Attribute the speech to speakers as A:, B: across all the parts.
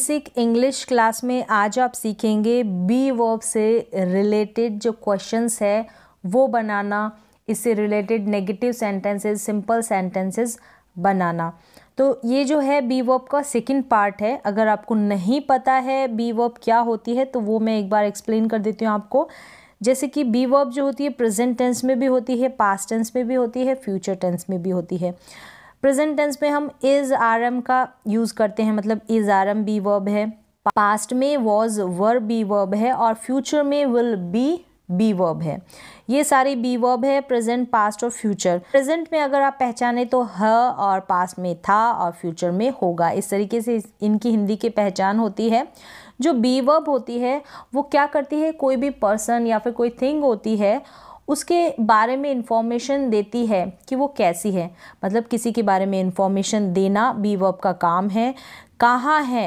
A: basic English class में आज आप सीखेंगे बी वर्ब से रिलेटेड जो क्वेश्चंस है वो बनाना इससे related negative sentences simple sentences बनाना तो ये जो है बी वर्ब का सेकंड पार्ट है अगर आपको नहीं पता है बी वर्ब क्या होती है तो वो मैं एक बार एक्सप्लेन कर देती हूँ आपको जैसे कि बी वर्ब जो होती है प्रेजेंट टेंस में भी होती है पास्ट टेंस में भी होती है फ्यूचर टेंस में भी होती है प्रेजेंट टेंस में हम इज़ आर एम का यूज़ करते हैं मतलब is are am be verb है पास्ट में वॉज वर बी वर्ब है और फ्यूचर में विल बी बी वर्ब है ये सारी बी वर्ब है प्रेजेंट पास्ट और फ्यूचर प्रेजेंट में अगर आप पहचाने तो ह और पास्ट में था और फ्यूचर में होगा इस तरीके से इनकी हिंदी की पहचान होती है जो बी वर्ब होती है वो क्या करती है कोई भी पर्सन या फिर कोई थिंग होती है उसके बारे में इंफॉर्मेशन देती है कि वो कैसी है मतलब किसी के बारे में इंफॉर्मेशन देना बी वर्ब का काम है कहाँ है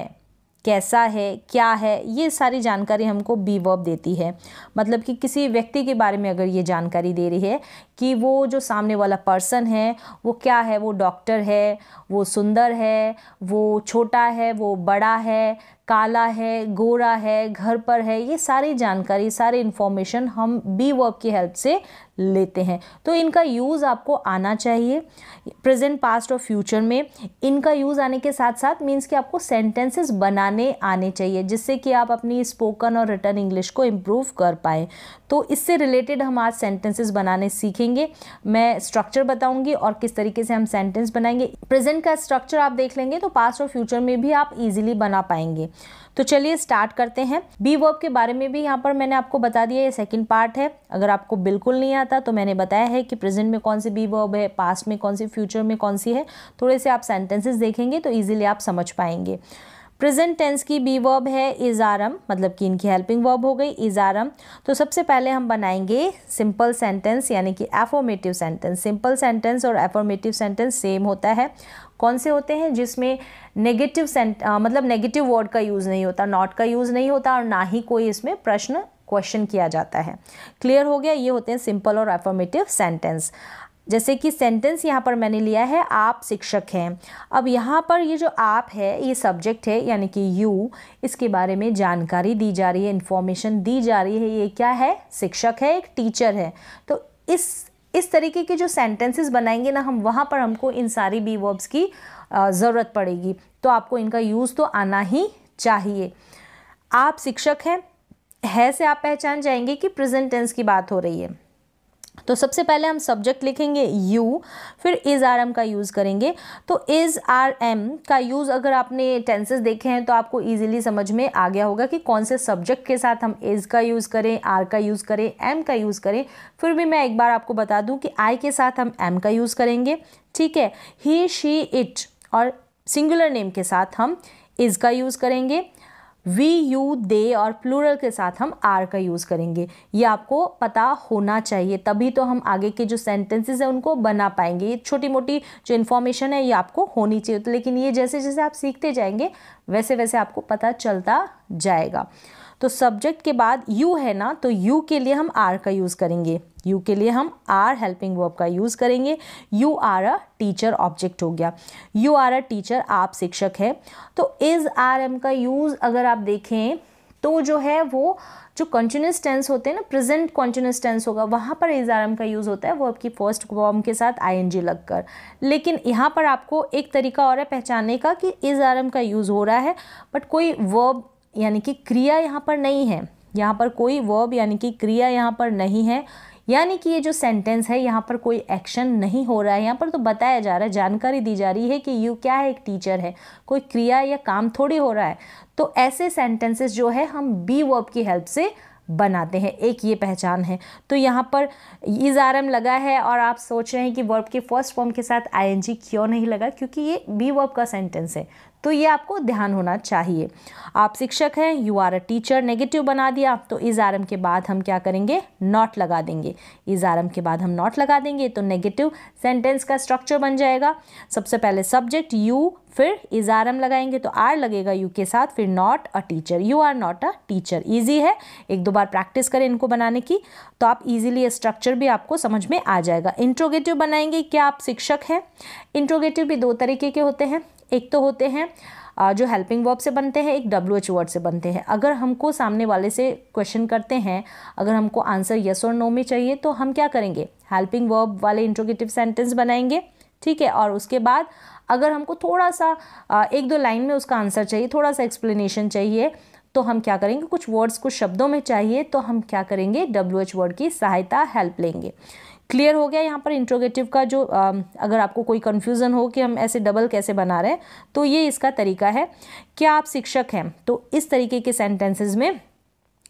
A: कैसा है क्या है ये सारी जानकारी हमको बी वर्ब देती है मतलब कि किसी व्यक्ति के बारे में अगर ये जानकारी दे रही है कि वो जो सामने वाला पर्सन है वो क्या है वो डॉक्टर है वो सुंदर है वो छोटा है वो बड़ा है काला है गोरा है घर पर है ये सारी जानकारी सारी इन्फॉर्मेशन हम बी वर्ब की हेल्प से लेते हैं तो इनका यूज़ आपको आना चाहिए प्रेजेंट पास्ट और फ्यूचर में इनका यूज़ आने के साथ साथ मीन्स कि आपको सेंटेंसेस बनाने आने चाहिए जिससे कि आप अपनी स्पोकन और रिटर्न इंग्लिश को इम्प्रूव कर पाएँ तो इससे रिलेटेड हम आज सेंटेंसेस बनाने सीखेंगे मैं स्ट्रक्चर बताऊंगी और किस तरीके से हम सेंटेंस बनाएंगे प्रेजेंट का स्ट्रक्चर आप देख लेंगे तो पास्ट और फ्यूचर में भी आप इजीली बना पाएंगे तो चलिए स्टार्ट करते हैं बी वर्ब के बारे में भी यहाँ पर मैंने आपको बता दिया ये सेकेंड पार्ट है अगर आपको बिल्कुल नहीं आता तो मैंने बताया है कि प्रेजेंट में कौन सी बी वर्ब है पास्ट में कौन सी फ्यूचर में कौन सी है थोड़े से आप सेंटेंसेस देखेंगे तो ईजिली आप समझ पाएंगे प्रेजेंट टेंस की बी वर्ब है इज़ारम मतलब कि इनकी हेल्पिंग वर्ब हो गई इज़ारम तो सबसे पहले हम बनाएंगे सिंपल सेंटेंस यानी कि एफॉर्मेटिव सेंटेंस सिंपल सेंटेंस और एफॉर्मेटिव सेंटेंस सेम होता है कौन से होते हैं जिसमें नेगेटिव सेंट मतलब नेगेटिव वर्ड का यूज़ नहीं होता नॉट का यूज़ नहीं होता और ना ही कोई इसमें प्रश्न क्वेश्चन किया जाता है क्लियर हो गया ये होते हैं सिंपल और एफॉर्मेटिव सेंटेंस जैसे कि सेंटेंस यहाँ पर मैंने लिया है आप शिक्षक हैं अब यहाँ पर ये जो आप है ये सब्जेक्ट है यानी कि यू इसके बारे में जानकारी दी जा रही है इन्फॉर्मेशन दी जा रही है ये क्या है शिक्षक है एक टीचर है तो इस इस तरीके के जो सेंटेंसेस बनाएंगे ना हम वहाँ पर हमको इन सारी बी वर्ब्स की ज़रूरत पड़ेगी तो आपको इनका यूज़ तो आना ही चाहिए आप शिक्षक हैं है से आप पहचान जाएंगे कि प्रेजेंट टेंस की बात हो रही है तो सबसे पहले हम सब्जेक्ट लिखेंगे यू फिर इज़ आर एम का यूज़ करेंगे तो इज़ आर एम का यूज़ अगर आपने टेंसेस देखे हैं तो आपको इजीली समझ में आ गया होगा कि कौन से सब्जेक्ट के साथ हम इज़ का यूज़ करें आर का यूज़ करें एम का यूज़ करें फिर भी मैं एक बार आपको बता दूं कि आई के साथ हम एम का यूज़ करेंगे ठीक है ही शी इट और सिंगुलर नेम के साथ हम इज़ का यूज़ करेंगे वी यू दे और प्लूरल के साथ हम आर का यूज़ करेंगे ये आपको पता होना चाहिए तभी तो हम आगे के जो सेंटेंसेस हैं उनको बना पाएंगे ये छोटी मोटी जो इन्फॉर्मेशन है ये आपको होनी चाहिए तो लेकिन ये जैसे जैसे आप सीखते जाएंगे वैसे वैसे आपको पता चलता जाएगा तो सब्जेक्ट के बाद यू है ना तो यू के लिए हम आर का यूज़ करेंगे यू के लिए हम आर हेल्पिंग वर्ब का यूज़ करेंगे you are a teacher object हो गया यू आर अ टीचर आप शिक्षक है तो इज़ आर एम का यूज़ अगर आप देखें तो जो है वो जो कंटिन्यूस टेंस होते हैं ना प्रेजेंट कंटिन्यूस टेंस होगा वहाँ पर इज आर एम का यूज़ होता है वो आपकी फर्स्ट फॉर्म के साथ आई एन जी लगकर लेकिन यहाँ पर आपको एक तरीका और है पहचानने का कि इज आर एम का यूज़ हो रहा है बट कोई वर्ब यानी कि क्रिया यहाँ पर नहीं है यहाँ पर कोई वर्ब यानी कि क्रिया यहाँ पर नहीं है यानी कि ये जो सेंटेंस है यहाँ पर कोई एक्शन नहीं हो रहा है यहाँ पर तो बताया जा रहा है जानकारी दी जा रही है कि यू क्या है एक टीचर है कोई क्रिया या काम थोड़ी हो रहा है तो ऐसे सेंटेंसेस जो है हम बी वर्ब की हेल्प से बनाते हैं एक ये पहचान है तो यहाँ पर इज़ आरम लगा है और आप सोच रहे हैं कि वर्ब के फर्स्ट फॉर्म के साथ आईएनजी क्यों नहीं लगा क्योंकि ये बी वर्ब का सेंटेंस है तो ये आपको ध्यान होना चाहिए आप शिक्षक हैं you are a teacher negative बना दिया तो इज़ आरम के बाद हम क्या करेंगे नॉट लगा देंगे इज़ आरम के बाद हम नॉट लगा देंगे तो नेगेटिव सेंटेंस का स्ट्रक्चर बन जाएगा सबसे पहले सब्जेक्ट यू फिर इज आर एम लगाएंगे तो आर लगेगा यू के साथ फिर not a teacher you are not a teacher easy है एक दो बार प्रैक्टिस करें इनको बनाने की तो आप इजीली स्ट्रक्चर भी आपको समझ में आ जाएगा इंट्रोगेटिव बनाएंगे क्या आप शिक्षक हैं इंट्रोगेटिव भी दो तरीके के होते हैं एक तो होते हैं जो हेल्पिंग वर्ब से बनते हैं एक डब्ल्यू एच वर्ड से बनते हैं अगर हमको सामने वाले से क्वेश्चन करते हैं अगर हमको आंसर यस और नो में चाहिए तो हम क्या करेंगे हेल्पिंग वर्ब वाले इंट्रोगेटिव सेंटेंस बनाएंगे ठीक है और उसके बाद अगर हमको थोड़ा सा एक दो लाइन में उसका आंसर चाहिए थोड़ा सा एक्सप्लेनेशन चाहिए तो हम क्या करेंगे कुछ वर्ड्स कुछ शब्दों में चाहिए तो हम क्या करेंगे डब्ल्यू एच वर्ड की सहायता हेल्प लेंगे क्लियर हो गया यहाँ पर इंट्रोगेटिव का जो आ, अगर आपको कोई कन्फ्यूज़न हो कि हम ऐसे डबल कैसे बना रहे हैं तो ये इसका तरीका है क्या आप शिक्षक हैं तो इस तरीके के सेंटेंसेज में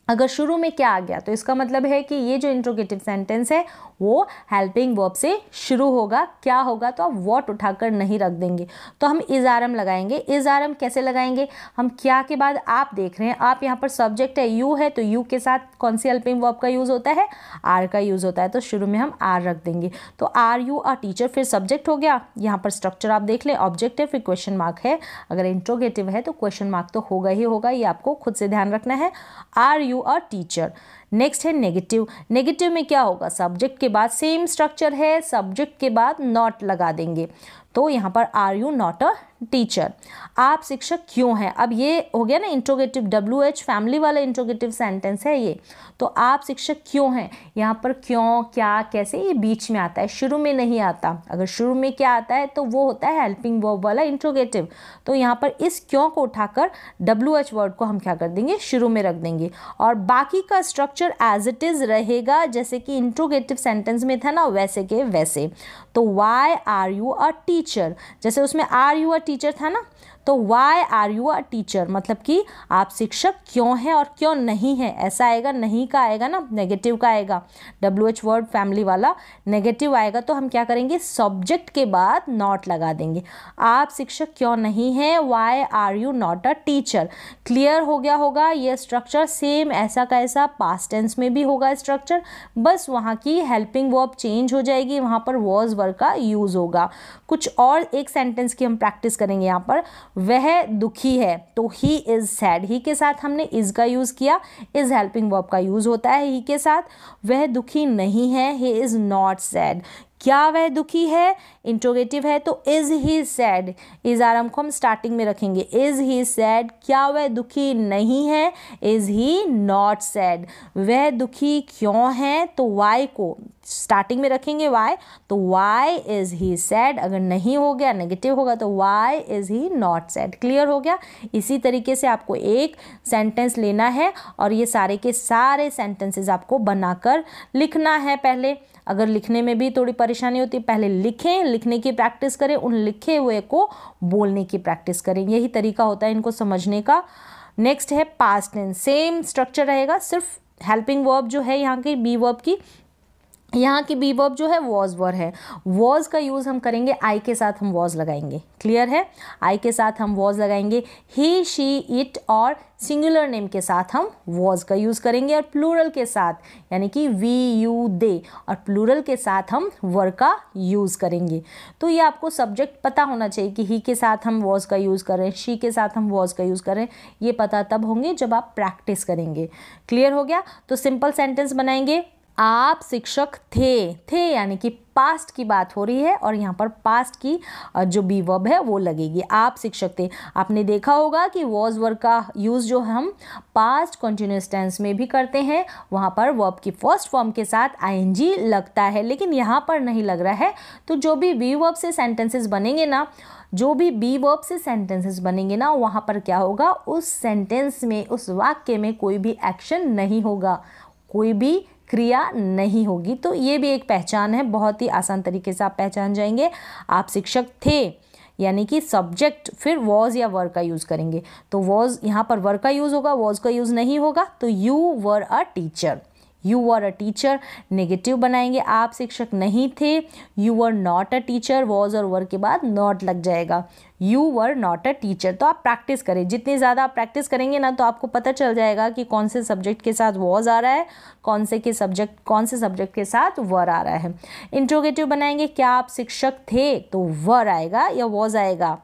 A: अगर शुरू में क्या आ गया तो इसका मतलब है कि ये जो इंट्रोगेटिव सेंटेंस है वो हेल्पिंग वर्ब से शुरू होगा क्या होगा तो आप वॉट उठाकर नहीं रख देंगे तो हम इज आरम लगाएंगे इज आरम कैसे लगाएंगे हम क्या के बाद आप देख रहे हैं आप यहाँ पर सब्जेक्ट है यू है तो यू के साथ कौन सी हेल्पिंग वर्ब का यूज़ होता है आर का यूज़ होता है तो शुरू में हम आर रख देंगे तो आर यू आर टीचर फिर सब्जेक्ट हो गया यहाँ पर स्ट्रक्चर आप देख लें ऑब्जेक्ट है फिर क्वेश्चन मार्क है अगर इंट्रोगेटिव है तो क्वेश्चन मार्क तो होगा ही होगा ये आपको खुद से ध्यान रखना है are you you a teacher next है नेगेटिव नेगेटिव में क्या होगा सब्जेक्ट के बाद सेम स्ट्रक्चर है सब्जेक्ट के बाद नॉट लगा देंगे तो यहाँ पर are you not a teacher आप शिक्षक क्यों हैं अब ये हो गया ना इंट्रोगेटिव डब्ल्यू एच फैमिली वाला इंट्रोगेटिव सेंटेंस है ये तो आप शिक्षक क्यों हैं यहाँ पर क्यों क्या कैसे ये बीच में आता है शुरू में नहीं आता अगर शुरू में क्या आता है तो वो होता है हेल्पिंग वर्ब वाला इंट्रोगेटिव तो यहाँ पर इस क्यों को उठाकर डब्ल्यू एच वर्ड को हम क्या कर देंगे शुरू में रख देंगे और बाकी का structure structure as it is रहेगा जैसे कि इंट्रोगेटिव सेंटेंस में था ना वैसे के वैसे तो why are you a teacher जैसे उसमें आर यू अ टीचर था ना तो why are you a teacher मतलब कि आप शिक्षक क्यों हैं और क्यों नहीं हैं ऐसा आएगा नहीं का आएगा ना नेगेटिव का आएगा डब्ल्यू एच वर्ड फैमिली वाला नेगेटिव आएगा तो हम क्या करेंगे सब्जेक्ट के बाद नॉट लगा देंगे आप शिक्षक क्यों नहीं हैं why are you not a teacher clear हो गया होगा ये स्ट्रक्चर सेम ऐसा का ऐसा पास्ट टेंस में भी होगा स्ट्रक्चर बस वहाँ की हेल्पिंग वर्ब चेंज हो जाएगी वहाँ पर वर्ज वर्ग का यूज़ होगा कुछ और एक सेंटेंस की हम प्रैक्टिस करेंगे यहाँ पर वह दुखी है तो ही इज़ सैड ही के साथ हमने इज़ का यूज़ किया इज़ हेल्पिंग वर्ब का यूज़ होता है ही के साथ वह दुखी नहीं है ही इज़ नॉट सैड क्या वह दुखी है इंट्रोगेटिव है तो इज़ ही सैड इज आराम हमको हम स्टार्टिंग में रखेंगे इज़ ही सैड क्या वह दुखी नहीं है इज़ ही नॉट सैड वह दुखी क्यों है तो वाई को स्टार्टिंग में रखेंगे वाई तो वाई इज़ ही सैड अगर नहीं हो गया नेगेटिव होगा तो why is he not sad clear हो गया इसी तरीके से आपको एक सेंटेंस लेना है और ये सारे के सारे सेंटेंसेस आपको बनाकर लिखना है पहले अगर लिखने में भी थोड़ी परेशानी होती है पहले लिखें लिखने की प्रैक्टिस करें उन लिखे हुए को बोलने की प्रैक्टिस करें यही तरीका होता है इनको समझने का नेक्स्ट है पास्ट टेंस सेम स्ट्रक्चर रहेगा सिर्फ हेल्पिंग वर्ब जो है यहाँ की बी वर्ब की यहाँ की बी वर्ब जो है वॉज वर है वॉज का यूज़ हम करेंगे आई के साथ हम वॉज लगाएंगे क्लियर है आई के साथ हम वॉज लगाएंगे ही शी इट और सिंगुलर नेम के साथ हम वॉज का यूज़ करेंगे और प्लूरल के साथ यानी कि वी यू दे और प्लूरल के साथ हम वर का यूज़ करेंगे तो ये आपको सब्जेक्ट पता होना चाहिए कि ही के साथ हम वॉज का यूज़ करें शी के साथ हम वॉज का यूज़ करें ये पता तब होंगे जब आप प्रैक्टिस करेंगे क्लियर हो गया तो सिंपल सेंटेंस बनाएंगे आप शिक्षक थे थे यानी कि पास्ट की बात हो रही है और यहाँ पर पास्ट की जो बी वर्ब है वो लगेगी आप शिक्षक थे आपने देखा होगा कि वॉज वर्ग का यूज़ जो हम पास्ट कंटिन्यूस टेंस में भी करते हैं वहाँ पर वर्ब की फर्स्ट फॉर्म के साथ आईएनजी लगता है लेकिन यहाँ पर नहीं लग रहा है तो जो भी बी वर्ब से सेंटेंसेस बनेंगे ना जो भी बी वर्ब से सेंटेंसेस बनेंगे ना वहाँ पर क्या होगा उस सेंटेंस में उस वाक्य में कोई भी एक्शन नहीं होगा कोई भी क्रिया नहीं होगी तो ये भी एक पहचान है बहुत ही आसान तरीके से आप पहचान जाएंगे आप शिक्षक थे यानी कि सब्जेक्ट फिर वॉज या वर का यूज़ करेंगे तो वॉज यहाँ पर वर का यूज़ होगा वॉज का यूज़ नहीं होगा तो you were a teacher you are a teacher negative बनाएंगे आप शिक्षक नहीं थे you are not a teacher was और वर के बाद नॉट लग जाएगा you were not a teacher तो आप प्रैक्टिस करें जितनी ज़्यादा आप प्रैक्टिस करेंगे ना तो आपको पता चल जाएगा कि कौन से सब्जेक्ट के साथ वॉज आ रहा है कौन से के सब्जेक्ट कौन से सब्जेक्ट के साथ वर आ रहा है इंट्रोगेटिव बनाएंगे क्या आप शिक्षक थे तो वर आएगा या वॉज आएगा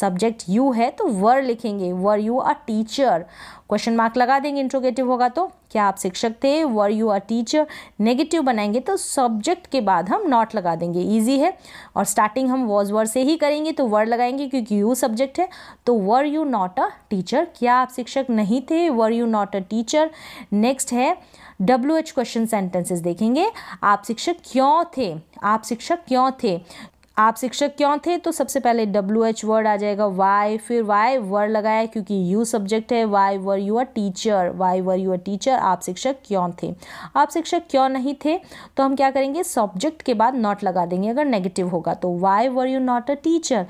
A: सब्जेक्ट यू है तो वर लिखेंगे were you a teacher question mark लगा देंगे इंट्रोगेटिव होगा तो क्या आप शिक्षक थे were you a teacher negative बनाएंगे तो सब्जेक्ट के बाद हम नॉट लगा देंगे ईजी है और स्टार्टिंग हम वॉज वर से ही करेंगे तो वर लगाएंगे क्योंकि यू सब्जेक्ट है तो were you not a teacher क्या आप शिक्षक नहीं थे were you not a teacher next है डब्ल्यू एच क्वेश्चन सेंटेंसेस देखेंगे आप शिक्षक क्यों थे आप शिक्षक क्यों थे आप शिक्षक क्यों थे तो सबसे पहले डब्ल्यू एच वर्ड आ जाएगा वाई फिर वाई वर्ड लगाया क्योंकि यू सब्जेक्ट है why were you are teacher why were you are teacher आप शिक्षक क्यों थे आप शिक्षक क्यों नहीं थे तो हम क्या करेंगे सब्जेक्ट के बाद नॉट लगा देंगे अगर नेगेटिव होगा तो why were you not a teacher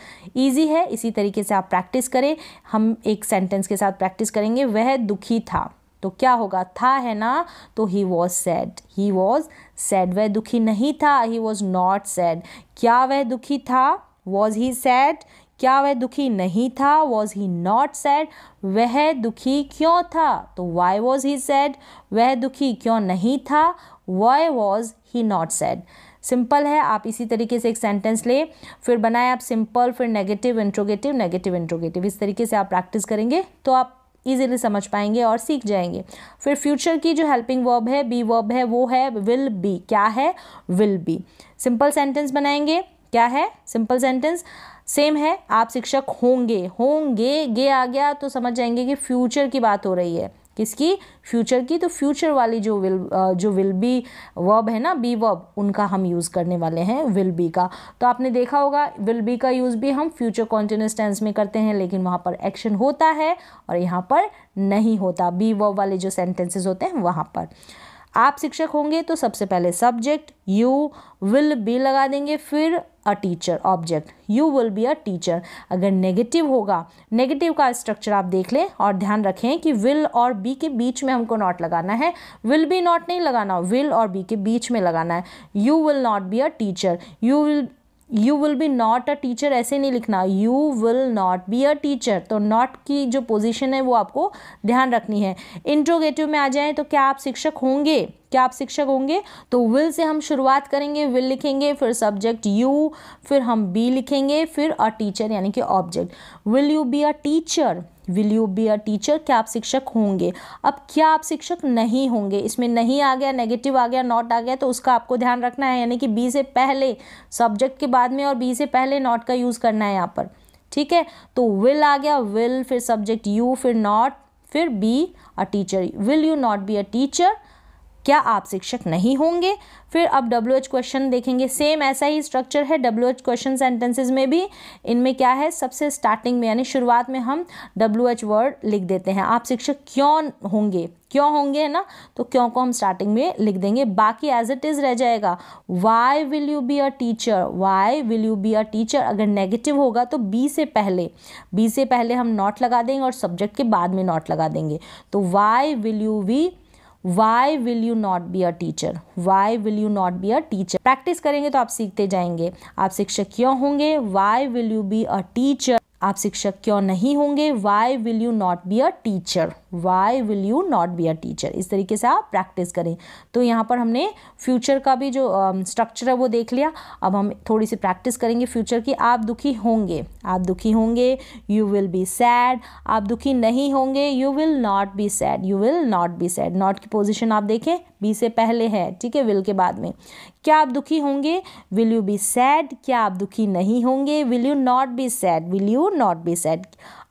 A: easy है इसी तरीके से आप प्रैक्टिस करें हम एक सेंटेंस के साथ प्रैक्टिस करेंगे वह दुखी था तो क्या होगा था है ना तो he was sad he was sad वह दुखी नहीं था ही वॉज नॉट सैड क्या वह दुखी था वॉज ही सैड क्या वह दुखी नहीं था वॉज ही नॉट सैड वह दुखी क्यों था तो वाई वॉज ही सैड वह दुखी क्यों नहीं था why was he not sad simple है आप इसी तरीके से एक सेंटेंस ले फिर बनाए आप सिंपल फिर नेगेटिव इंट्रोगेटिव नेगेटिव इंट्रोगेटिव इस तरीके से आप प्रैक्टिस करेंगे तो आप ईजिली समझ पाएंगे और सीख जाएंगे फिर फ्यूचर की जो हेल्पिंग वर्ब है बी वर्ब है वो है विल बी क्या है विल बी सिंपल सेंटेंस बनाएंगे क्या है सिंपल सेंटेंस सेम है आप शिक्षक होंगे होंगे गे आ गया तो समझ जाएंगे कि फ्यूचर की बात हो रही है किसकी फ्यूचर की तो फ्यूचर वाली जो विल जो विल बी वर्ब है ना बी वर्ब उनका हम यूज़ करने वाले हैं विल बी का तो आपने देखा होगा विल बी का यूज़ भी हम फ्यूचर कॉन्टिन्यूस टेंस में करते हैं लेकिन वहाँ पर एक्शन होता है और यहाँ पर नहीं होता बी वर्ब वाले जो सेंटेंसेज होते हैं वहाँ पर आप शिक्षक होंगे तो सबसे पहले सब्जेक्ट यू विल बी लगा देंगे फिर a teacher object you will be a teacher अगर नेगेटिव होगा नेगेटिव का स्ट्रक्चर आप देख लें और ध्यान रखें कि विल और बी के बीच में हमको नॉट लगाना है विल बी नॉट नहीं लगाना विल और बी के बीच में लगाना है you will not be a teacher you will you will be not a teacher ऐसे नहीं लिखना you will not be a teacher तो नॉट की जो पोजिशन है वो आपको ध्यान रखनी है इंट्रोगेटिव में आ जाए तो क्या आप शिक्षक होंगे क्या आप शिक्षक होंगे तो विल से हम शुरुआत करेंगे विल लिखेंगे फिर सब्जेक्ट यू फिर हम बी लिखेंगे फिर अ टीचर यानी कि object will you be a teacher will you be a teacher क्या आप शिक्षक होंगे अब क्या आप शिक्षक नहीं होंगे इसमें नहीं आ गया नेगेटिव आ गया नॉट आ गया तो उसका आपको ध्यान रखना है यानी कि बी से पहले सब्जेक्ट के बाद में और बी से पहले नॉट का यूज़ करना है यहाँ पर ठीक है तो विल आ गया विल फिर सब्जेक्ट यू फिर नॉट फिर be a teacher will you not be a teacher क्या आप शिक्षक नहीं होंगे फिर अब डब्ल्यू एच क्वेश्चन देखेंगे सेम ऐसा ही स्ट्रक्चर है डब्ल्यू एच क्वेश्चन सेंटेंसेज में भी इनमें क्या है सबसे स्टार्टिंग में यानी शुरुआत में हम डब्ल्यू एच वर्ड लिख देते हैं आप शिक्षक क्यों होंगे क्यों होंगे है ना तो क्यों को हम स्टार्टिंग में लिख देंगे बाकी एज इट इज़ रह जाएगा why will you be a teacher why will you be a teacher अगर नेगेटिव होगा तो बी से पहले बी से पहले हम नॉट लगा देंगे और सब्जेक्ट के बाद में नॉट लगा देंगे तो why will you be why will you not be a teacher why will you not be a teacher practice करेंगे तो आप सीखते जाएंगे आप शिक्षक क्यों होंगे why will you be a teacher आप शिक्षक क्यों नहीं होंगे why will you not be a teacher why will you not be a teacher इस तरीके से आप प्रैक्टिस करें तो यहाँ पर हमने फ्यूचर का भी जो स्ट्रक्चर um, है वो देख लिया अब हम थोड़ी सी प्रैक्टिस करेंगे फ्यूचर की आप दुखी होंगे आप दुखी होंगे यू विल बी सैड आप दुखी नहीं होंगे you will not be sad you will not be sad not की पोजिशन आप देखें बी से पहले है ठीक है विल के बाद में क्या आप दुखी होंगे विल यू बी सैड क्या आप दुखी नहीं होंगे will you not be sad will you not be sad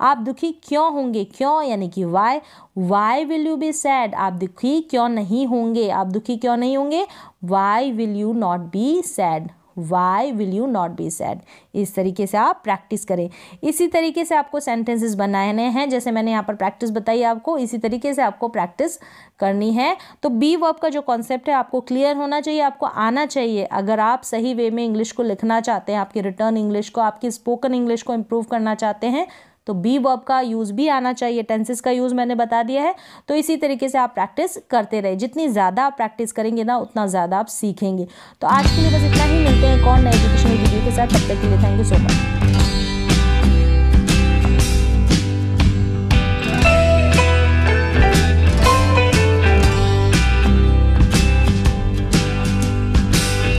A: आप दुखी क्यों होंगे क्यों यानी कि why why will you be sad आप दुखी क्यों नहीं होंगे आप दुखी क्यों नहीं होंगे why will you not be sad why will you not be sad इस तरीके से आप प्रैक्टिस करें इसी तरीके से आपको सेंटेंसेस बनाने हैं जैसे मैंने यहाँ पर प्रैक्टिस बताई आपको इसी तरीके से आपको प्रैक्टिस करनी है तो बी वर्ब का जो कॉन्सेप्ट है आपको क्लियर होना चाहिए आपको आना चाहिए अगर आप सही वे में इंग्लिश को लिखना चाहते हैं आपकी रिटर्न इंग्लिश को आपकी स्पोकन इंग्लिश को इम्प्रूव करना चाहते हैं तो बी वर्ब का यूज़ भी आना चाहिए टेंसेस का यूज़ मैंने बता दिया है तो इसी तरीके से आप प्रैक्टिस करते रहे जितनी ज़्यादा आप प्रैक्टिस करेंगे ना उतना ज़्यादा आप सीखेंगे तो आज के लिए बस इतना ही मिलते हैं कौन नए एजुकेशनल वीडियो के साथ तब तक के लिए थैंक यू सो मच